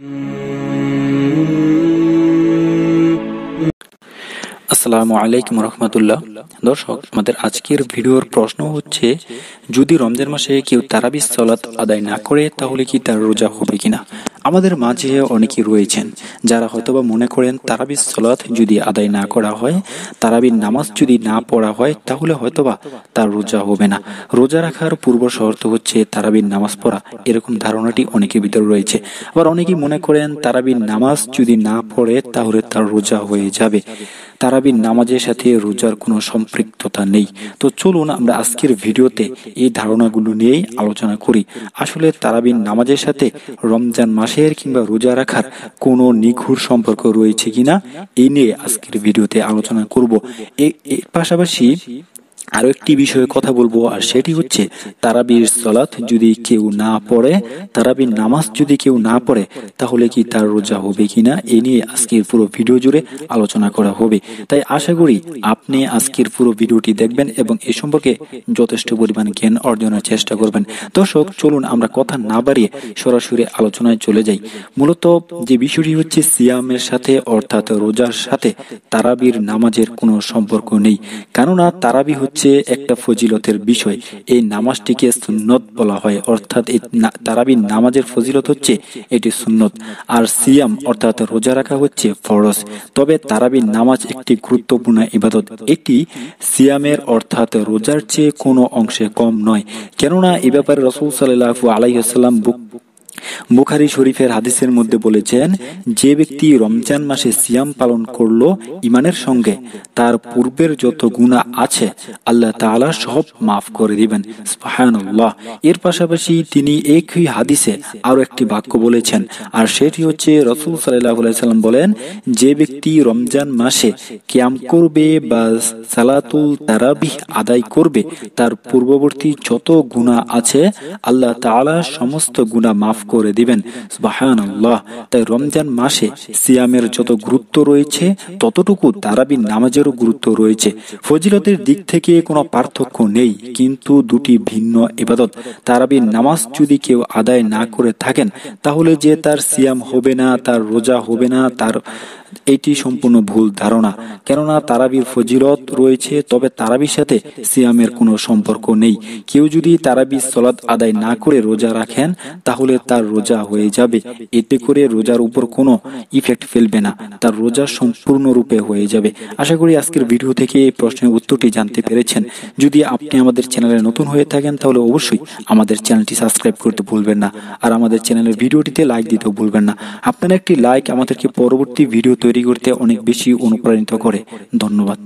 Mm. আসসালামু আলাইকুম রহমতুল্লাহ দর্শক আমাদের আজকের ভিডিওর প্রশ্ন হচ্ছে যদি রমজান মাসে কেউ তারাবি সলাত আদায় না করে তাহলে কি তার রোজা হবে কিনা আমাদের মাঝে অনেকেই রয়েছেন যারা হয়তোবা মনে করেন তারাবি সলাত যদি আদায় না করা হয় তারাবির নামাজ যদি না পড়া হয় তাহলে হয়তোবা তার রোজা হবে না রোজা রাখার পূর্ব শর্ত হচ্ছে তারাবির নামাজ পড়া এরকম ধারণাটি অনেকের ভিতরে রয়েছে আবার অনেকেই মনে করেন তারাবির নামাজ যদি না পড়ে তাহলে তার রোজা হয়ে যাবে তারাবির নামাজের সাথে রোজার কোনো সম্পৃক্ততা নেই তো চলুন আমরা আজকের ভিডিওতে এই ধারণাগুলো নিয়েই আলোচনা করি আসলে তারাবির নামাজের সাথে রমজান মাসের কিংবা রোজা রাখার কোনো নিখুঁত সম্পর্ক রয়েছে কিনা এই নিয়ে আজকের ভিডিওতে আলোচনা করব এর পাশাপাশি আরও একটি বিষয়ে কথা বলবো আর সেটি হচ্ছে তারাবির সলাত যদি কেউ না পড়ে তারাবির নামাজ যদি কেউ না পড়ে তাহলে কি তার রোজা হবে কি না এ নিয়ে আজকের পুরো ভিডিও জুড়ে আলোচনা করা হবে তাই আশা করি আপনি আজকের পুরো ভিডিওটি দেখবেন এবং এ সম্পর্কে যথেষ্ট পরিমাণ জ্ঞান অর্জনের চেষ্টা করবেন দর্শক চলুন আমরা কথা না বাড়িয়ে সরাসরি আলোচনায় চলে যাই মূলত যে বিষয়টি হচ্ছে সিয়ামের সাথে অর্থাৎ রোজার সাথে তারাবির নামাজের কোনো সম্পর্ক নেই কেননা তারাবি হচ্ছে চেয়ে একটা ফজিলতের বিষয় এই নামাজটিকে সুন্নত বলা হয় অর্থাৎ এই তারাবির নামাজের ফজিলত হচ্ছে এটি সুন্নত আর সিয়াম অর্থাৎ রোজা রাখা হচ্ছে ফরজ তবে তারাবির নামাজ একটি গুরুত্বপূর্ণ ইবাদত এটি সিয়ামের অর্থাৎ রোজার চেয়ে কোনো অংশে কম নয় কেননা এ ব্যাপারে রসুল সাল্লাহ আলাইসাল্লাম বুখারি শরীফের হাদিসের মধ্যে বলেছেন যে ব্যক্তি রমজান মাসে সিয়াম পালন করল ইমানের সঙ্গে তার পূর্বের যত গুণা আছে আল্লাহ তালা সব মাফ করে দিবেন স্পাহানুল্লাহ এর পাশাপাশি তিনি একই হাদিসে আরো একটি বাক্য বলেছেন আর সেটি হচ্ছে রসুল সাল্লাহ সাল্লাম বলেন যে ব্যক্তি রমজান মাসে ক্যাম করবে বা সালাতুল তারাবিহ আদায় করবে তার পূর্ববর্তী যত গুণা আছে আল্লাহ তালা সমস্ত গুণা মাফ করে দিবেন সুবাহান আল্লাহ তাই রমজান মাসে সিয়ামের যত গুরুত্ব রয়েছে ততটুকু তারাবির নামাজেরও গুরুত্ব রয়েছে ফজিলতের দিক থেকে কোনো পার্থক্য নেই কিন্তু দুটি ভিন্ন এবাদত তারাবির নামাজ যদি কেউ আদায় না করে থাকেন তাহলে যে তার সিয়াম হবে না তার রোজা হবে না তার এটি সম্পূর্ণ ভুল ধারণা কেননা তারাবির ফজিলত রয়েছে তবে তারাবির সাথে সিয়ামের কোনো সম্পর্ক নেই কেউ যদি তারাবির সলাদ আদায় না করে রোজা রাখেন তাহলে তার রোজা হয়ে যাবে এতে করে রোজার উপর কোনো ইফেক্ট ফেলবে না তার রোজা সম্পূর্ণরূপে হয়ে যাবে আশা করি আজকের ভিডিও থেকে এই প্রশ্নের উত্তরটি জানতে পেরেছেন যদি আপনি আমাদের চ্যানেলে নতুন হয়ে থাকেন তাহলে অবশ্যই আমাদের চ্যানেলটি সাবস্ক্রাইব করতে ভুলবেন না আর আমাদের চ্যানেলের ভিডিওটিতে লাইক দিতেও ভুলবেন না আপনারা একটি লাইক আমাদেরকে পরবর্তী ভিডিও ভিডিও তৈরি করতে অনেক বেশি অনুপ্রাণিত করে ধন্যবাদ